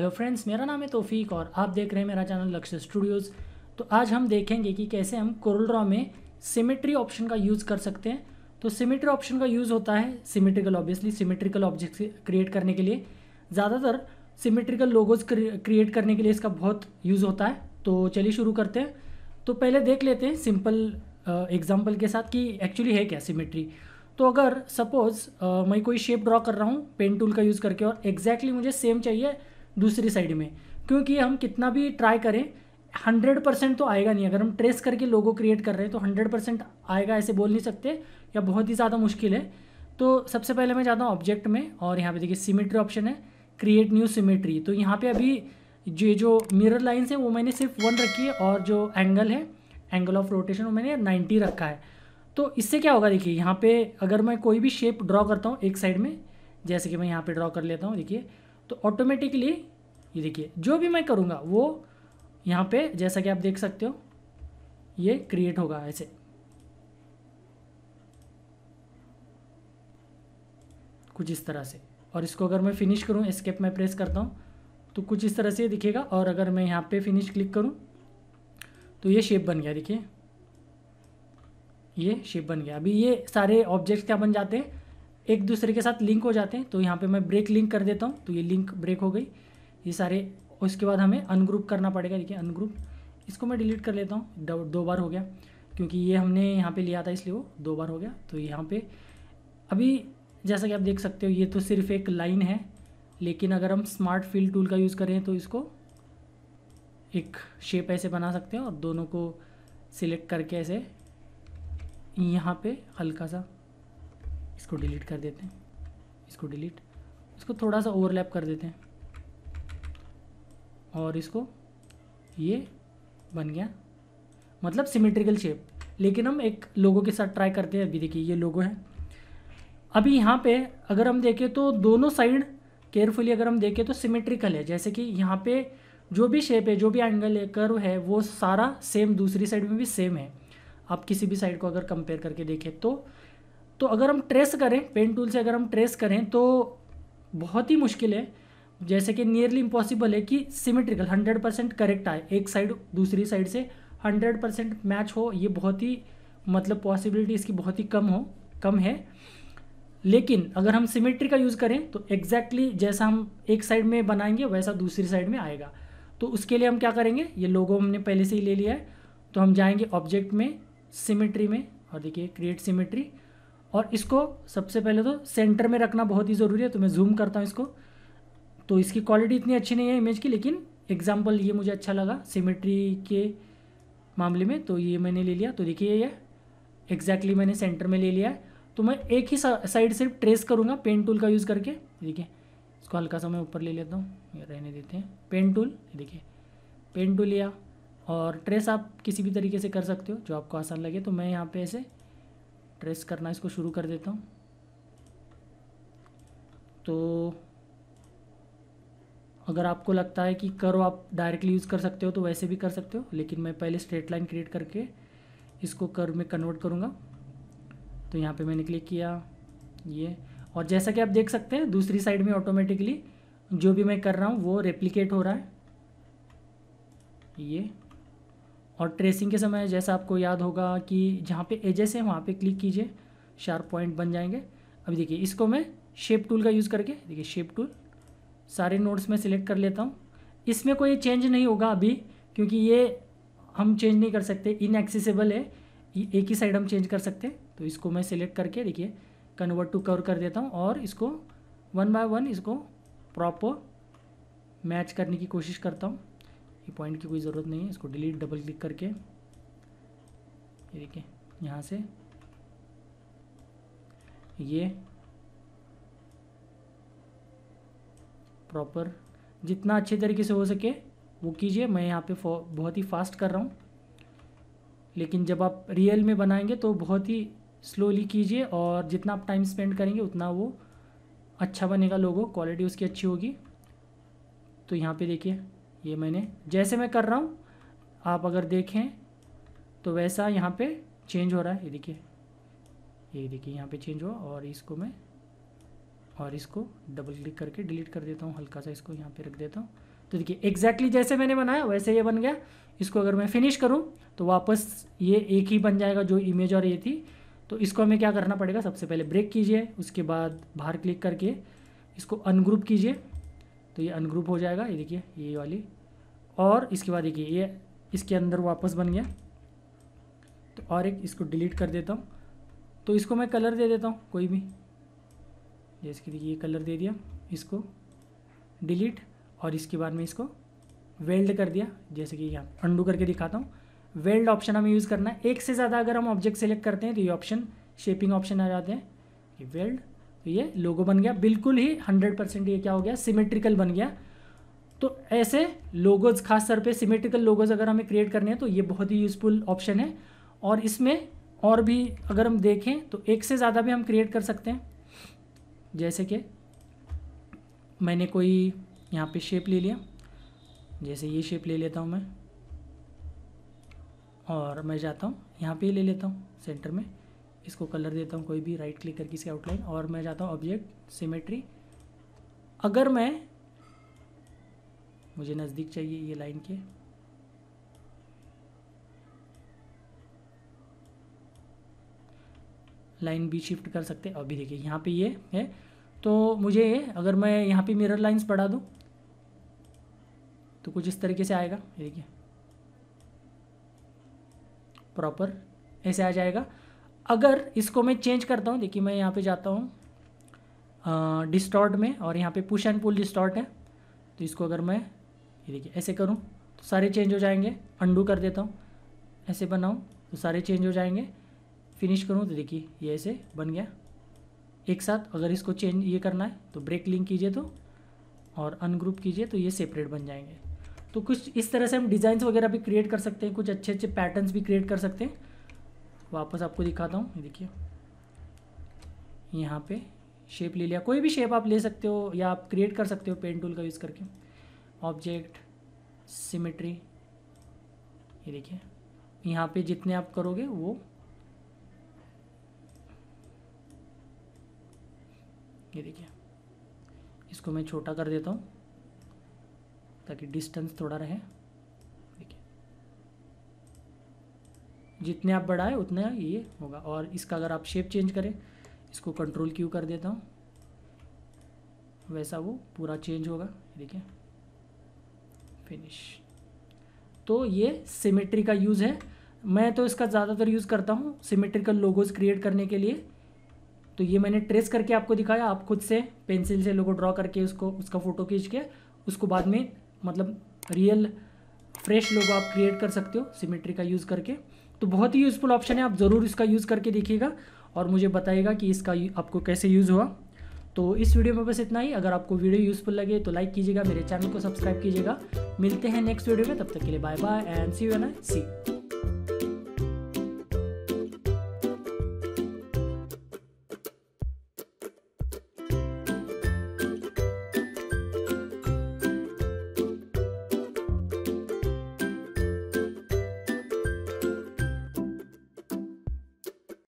hello friends मेरा नाम है तोफीक और आप देख रहे हैं मेरा चैनल लक्ष्य स्टूडियोज़ तो आज हम देखेंगे कि कैसे हम कोरल ड्रॉ में सिमेट्री ऑप्शन का यूज़ कर सकते हैं तो सिमेट्री ऑप्शन का यूज़ होता है symmetrical obviously symmetrical object create करने के लिए ज़्यादातर सिमेट्रिकल लोगोज क्रिएट करने के लिए इसका बहुत यूज़ होता है तो चलिए शुरू करते हैं तो पहले देख लेते हैं सिंपल एग्जाम्पल के साथ कि एक्चुअली है क्या सिमेट्री तो अगर सपोज़ मैं कोई शेप ड्रॉ कर रहा हूँ पेन टूल का यूज़ करके और एग्जैक्टली exactly मुझे सेम चाहिए दूसरी साइड में क्योंकि हम कितना भी ट्राई करें हंड्रेड परसेंट तो आएगा नहीं अगर हम ट्रेस करके लोगो क्रिएट कर रहे हैं तो हंड्रेड परसेंट आएगा ऐसे बोल नहीं सकते या बहुत ही ज़्यादा मुश्किल है तो सबसे पहले मैं जाता हूँ ऑब्जेक्ट में और यहाँ पे देखिए सिमेट्री ऑप्शन है क्रिएट न्यू सिमेट्री तो यहाँ पे अभी जो जो मिरर लाइन्स हैं वो मैंने सिर्फ वन रखी है और जो एंगल है एंगल ऑफ रोटेशन वो मैंने नाइन्टी रखा है तो इससे क्या होगा देखिए यहाँ पे अगर मैं कोई भी शेप ड्रॉ करता हूँ एक साइड में जैसे कि मैं यहाँ पर ड्रॉ कर लेता हूँ देखिए तो ऑटोमेटिकली ये देखिए जो भी मैं करूँगा वो यहाँ पे जैसा कि आप देख सकते हो ये क्रिएट होगा ऐसे कुछ इस तरह से और इसको अगर मैं फिनिश करूँ स्केप में प्रेस करता हूँ तो कुछ इस तरह से दिखेगा और अगर मैं यहाँ पे फिनिश क्लिक करूँ तो ये शेप बन गया देखिए ये शेप बन गया अभी ये सारे ऑब्जेक्ट्स क्या बन जाते हैं एक दूसरे के साथ लिंक हो जाते हैं तो यहाँ पे मैं ब्रेक लिंक कर देता हूँ तो ये लिंक ब्रेक हो गई ये सारे उसके बाद हमें अनग्रुप करना पड़ेगा देखिए अनग्रुप इसको मैं डिलीट कर लेता हूँ दो, दो बार हो गया क्योंकि ये हमने यहाँ पे लिया था इसलिए वो दो बार हो गया तो यहाँ पे अभी जैसा कि आप देख सकते हो ये तो सिर्फ एक लाइन है लेकिन अगर हम स्मार्ट फील्ड टूल का यूज़ करें तो इसको एक शेप ऐसे बना सकते हैं और दोनों को सिलेक्ट करके ऐसे यहाँ पे हल्का सा इसको डिलीट कर देते हैं इसको डिलीट इसको थोड़ा सा ओवरलैप कर देते हैं और इसको ये बन गया मतलब सिमेट्रिकल शेप लेकिन हम एक लोगों के साथ ट्राई करते हैं अभी देखिए ये लोगो है अभी यहाँ पे अगर हम देखें तो दोनों साइड केयरफुली अगर हम देखें तो सिमेट्रिकल है जैसे कि यहाँ पे जो भी शेप है जो भी एंगल है कर्व है वो सारा सेम दूसरी साइड में भी सेम है आप किसी भी साइड को अगर कंपेयर करके देखें तो तो अगर हम ट्रेस करें पेन टूल से अगर हम ट्रेस करें तो बहुत ही मुश्किल है जैसे कि नियरली इम्पॉसिबल है कि सिमेट्रिकल हंड्रेड परसेंट करेक्ट आए एक साइड दूसरी साइड से हंड्रेड परसेंट मैच हो ये बहुत ही मतलब पॉसिबिलिटी इसकी बहुत ही कम हो कम है लेकिन अगर हम सिमेट्री का यूज़ करें तो एग्जैक्टली exactly जैसा हम एक साइड में बनाएंगे वैसा दूसरी साइड में आएगा तो उसके लिए हम क्या करेंगे ये लोगो हमने पहले से ही ले लिया है तो हम जाएंगे ऑब्जेक्ट में सिमेट्री में और देखिए क्रिएट सिमेट्री और इसको सबसे पहले तो सेंटर में रखना बहुत ही ज़रूरी है तो मैं जूम करता हूँ इसको तो इसकी क्वालिटी इतनी अच्छी नहीं है इमेज की लेकिन एग्जाम्पल ये मुझे अच्छा लगा सिमेट्री के मामले में तो ये मैंने ले लिया तो देखिए ये एग्जैक्टली मैंने सेंटर में ले लिया है तो मैं एक ही साइड सिर्फ ट्रेस करूँगा पेन टूल का यूज़ करके देखिए इसको हल्का सा मैं ऊपर ले लेता हूँ रहने देते हैं पेन टूल देखिए पेन टूल लिया और ट्रेस आप किसी भी तरीके से कर सकते हो जो आपको आसान लगे तो मैं यहाँ पे ऐसे ट्रेस करना इसको शुरू कर देता हूँ तो अगर आपको लगता है कि करो आप डायरेक्टली यूज़ कर सकते हो तो वैसे भी कर सकते हो लेकिन मैं पहले स्ट्रेट लाइन क्रिएट करके इसको कर में कन्वर्ट करूँगा तो यहाँ पे मैंने क्लिक किया ये और जैसा कि आप देख सकते हैं दूसरी साइड में ऑटोमेटिकली जो भी मैं कर रहा हूँ वो रेप्लीकेट हो रहा है ये और ट्रेसिंग के समय जैसा आपको याद होगा कि जहाँ पे एजेस है वहाँ पे क्लिक कीजिए शार्प पॉइंट बन जाएंगे अभी देखिए इसको मैं शेप टूल का यूज़ करके देखिए शेप टूल सारे नोट्स में सिलेक्ट कर लेता हूँ इसमें कोई चेंज नहीं होगा अभी क्योंकि ये हम चेंज नहीं कर सकते इनएक्सेसिबल है एक ही साइड हम चेंज कर सकते हैं तो इसको मैं सिलेक्ट करके देखिए कन्वर्ट टू कवर कर देता हूँ और इसको वन बाय वन इसको प्रॉपर मैच करने की कोशिश करता हूँ ये पॉइंट की कोई ज़रूरत नहीं है इसको डिलीट डबल क्लिक करके ये देखिए यहाँ से ये प्रॉपर जितना अच्छे तरीके से हो सके वो कीजिए मैं यहाँ पे बहुत ही फास्ट कर रहा हूँ लेकिन जब आप रियल में बनाएंगे तो बहुत ही स्लोली कीजिए और जितना आप टाइम स्पेंड करेंगे उतना वो अच्छा बनेगा लोगों क्वालिटी उसकी अच्छी होगी तो यहाँ पे देखिए ये मैंने जैसे मैं कर रहा हूँ आप अगर देखें तो वैसा यहाँ पे चेंज हो रहा है ये देखिए ये देखिए यहाँ पे चेंज हुआ और इसको मैं और इसको डबल क्लिक करके डिलीट कर देता हूँ हल्का सा इसको यहाँ पे रख देता हूँ तो देखिए एग्जैक्टली जैसे मैंने बनाया वैसे ये बन गया इसको अगर मैं फिनिश करूँ तो वापस ये एक ही बन जाएगा जो इमेज और ये थी तो इसको हमें क्या करना पड़ेगा सबसे पहले ब्रेक कीजिए उसके बाद बाहर क्लिक करके इसको अनग्रुप कीजिए तो ये अनग्रुप हो जाएगा ये देखिए ये वाली और इसके बाद देखिए ये इसके अंदर वापस बन गया तो और एक इसको डिलीट कर देता हूँ तो इसको मैं कलर दे देता हूँ कोई भी जैसे कि ये कलर दे दिया इसको डिलीट और इसके बाद में इसको वेल्ड कर दिया जैसे कि यहाँ अंडू करके दिखाता हूँ वेल्ड ऑप्शन हमें यूज़ करना है एक से ज़्यादा अगर हम ऑब्जेक्ट सेलेक्ट करते हैं तो ये ऑप्शन शेपिंग ऑप्शन आ जाते हैं कि वेल्ड तो ये लोगो बन गया बिल्कुल ही हंड्रेड परसेंट ये क्या हो गया सिमेट्रिकल बन गया तो ऐसे लोगोज खास तौर पे सिमेट्रिकल लोगोज अगर हमें क्रिएट करने हैं तो ये बहुत ही यूज़फुल ऑप्शन है और इसमें और भी अगर हम देखें तो एक से ज़्यादा भी हम क्रिएट कर सकते हैं जैसे कि मैंने कोई यहाँ पे शेप ले लिया जैसे ये शेप ले लेता हूँ मैं और मैं जाता हूँ यहाँ पे ही ले लेता हूँ सेंटर में इसको कलर देता हूँ कोई भी राइट क्लिक करके इसकी आउटलाइन और मैं जाता हूँ ऑब्जेक्ट सिमेट्री अगर मैं मुझे नज़दीक चाहिए ये लाइन के लाइन भी शिफ्ट कर सकते हैं अभी देखिए यहाँ पे ये है तो मुझे अगर मैं यहाँ पे मिरर लाइंस बढ़ा दूँ तो कुछ इस तरीके से आएगा देखिए प्रॉपर ऐसे आ जाएगा अगर इसको मैं चेंज करता हूँ देखिए मैं यहाँ पे जाता हूँ डिस्टॉर्ट में और यहाँ पे पुश एंड पुल डिस्टॉर्ट है तो इसको अगर मैं ये देखिए ऐसे करूँ तो सारे चेंज हो जाएंगे अंडू कर देता हूँ ऐसे बनाऊँ तो सारे चेंज हो जाएंगे फिनिश करूँ तो देखिए ये ऐसे बन गया एक साथ अगर इसको चेंज ये करना है तो ब्रेक लिंक कीजिए तो और अनग्रुप कीजिए तो ये सेपरेट बन जाएंगे तो कुछ इस तरह से हम डिज़ाइंस वगैरह भी क्रिएट कर सकते हैं कुछ अच्छे अच्छे पैटर्न्स भी क्रिएट कर सकते हैं वापस आपको दिखाता हूँ देखिए यहाँ पे शेप ले लिया कोई भी शेप आप ले सकते हो या आप क्रिएट कर सकते हो पेन टूल का यूज़ करके ऑब्जेक्ट सिमेट्री ये देखिए यहाँ पे जितने आप करोगे वो ये देखिए इसको मैं छोटा कर देता हूँ ताकि डिस्टेंस थोड़ा रहे जितने आप बढ़ाए उतना ये होगा और इसका अगर आप शेप चेंज करें इसको कंट्रोल क्यू कर देता हूँ वैसा वो पूरा चेंज होगा देखिए फिनिश तो ये सिमेट्री का यूज़ है मैं तो इसका ज़्यादातर यूज़ करता हूँ सिमेट्रिकल लोगोज़ क्रिएट करने के लिए तो ये मैंने ट्रेस करके आपको दिखाया आप खुद से पेंसिल से लोगो ड्रॉ करके उसको उसका फ़ोटो खींच के उसको बाद में मतलब रियल फ्रेश लोगो आप क्रिएट कर सकते हो सिमेट्री का यूज़ करके तो बहुत ही यूज़फुल ऑप्शन है आप ज़रूर इसका यूज़ करके देखिएगा और मुझे बताइएगा कि इसका आपको कैसे यूज़ हुआ तो इस वीडियो में बस इतना ही अगर आपको वीडियो यूज़फुल लगे तो लाइक कीजिएगा मेरे चैनल को सब्सक्राइब कीजिएगा मिलते हैं नेक्स्ट वीडियो में तब तक के लिए bye bye and see you N I C